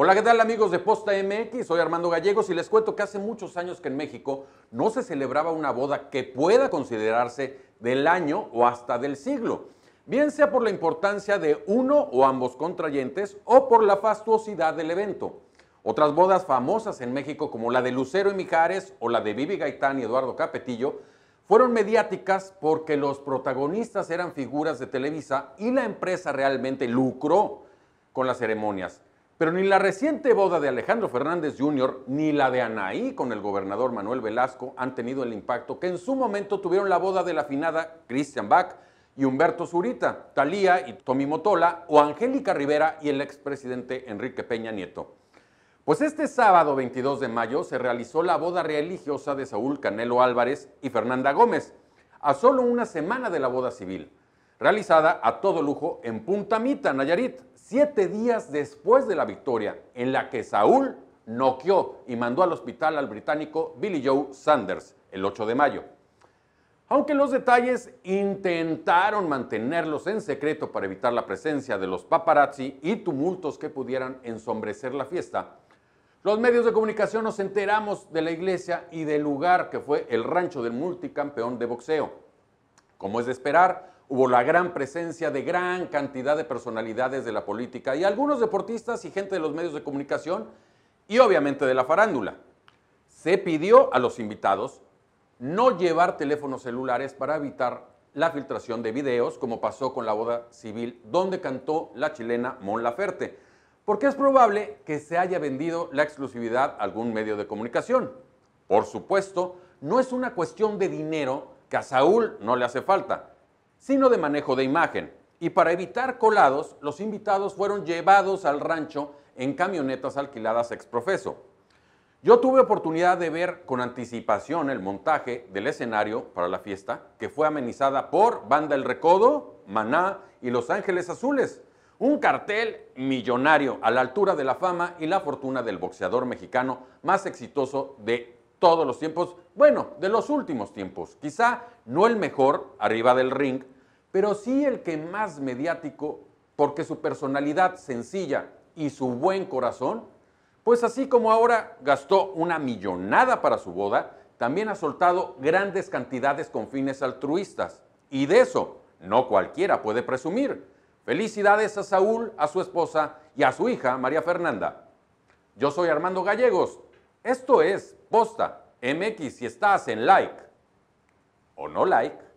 Hola, ¿qué tal amigos de Posta MX? Soy Armando Gallegos y les cuento que hace muchos años que en México no se celebraba una boda que pueda considerarse del año o hasta del siglo, bien sea por la importancia de uno o ambos contrayentes o por la fastuosidad del evento. Otras bodas famosas en México como la de Lucero y Mijares o la de Vivi Gaitán y Eduardo Capetillo fueron mediáticas porque los protagonistas eran figuras de Televisa y la empresa realmente lucró con las ceremonias. Pero ni la reciente boda de Alejandro Fernández Jr. ni la de Anaí con el gobernador Manuel Velasco han tenido el impacto que en su momento tuvieron la boda de la afinada Christian Bach y Humberto Zurita, Talía y Tommy Motola o Angélica Rivera y el expresidente Enrique Peña Nieto. Pues este sábado 22 de mayo se realizó la boda religiosa de Saúl Canelo Álvarez y Fernanda Gómez, a solo una semana de la boda civil, realizada a todo lujo en Punta Mita, Nayarit, siete días después de la victoria en la que Saúl noqueó y mandó al hospital al británico Billy Joe Sanders el 8 de mayo. Aunque los detalles intentaron mantenerlos en secreto para evitar la presencia de los paparazzi y tumultos que pudieran ensombrecer la fiesta, los medios de comunicación nos enteramos de la iglesia y del lugar que fue el rancho del multicampeón de boxeo. Como es de esperar, hubo la gran presencia de gran cantidad de personalidades de la política y algunos deportistas y gente de los medios de comunicación y obviamente de la farándula. Se pidió a los invitados no llevar teléfonos celulares para evitar la filtración de videos, como pasó con la boda civil donde cantó la chilena Mon Laferte, porque es probable que se haya vendido la exclusividad a algún medio de comunicación. Por supuesto, no es una cuestión de dinero que a Saúl no le hace falta, sino de manejo de imagen. Y para evitar colados, los invitados fueron llevados al rancho en camionetas alquiladas ex Yo tuve oportunidad de ver con anticipación el montaje del escenario para la fiesta, que fue amenizada por Banda El Recodo, Maná y Los Ángeles Azules. Un cartel millonario a la altura de la fama y la fortuna del boxeador mexicano más exitoso de todos los tiempos, bueno, de los últimos tiempos. Quizá no el mejor arriba del ring, pero sí el que más mediático, porque su personalidad sencilla y su buen corazón, pues así como ahora gastó una millonada para su boda, también ha soltado grandes cantidades con fines altruistas. Y de eso no cualquiera puede presumir. Felicidades a Saúl, a su esposa y a su hija María Fernanda. Yo soy Armando Gallegos. Esto es Posta, MX, si estás en like o no like,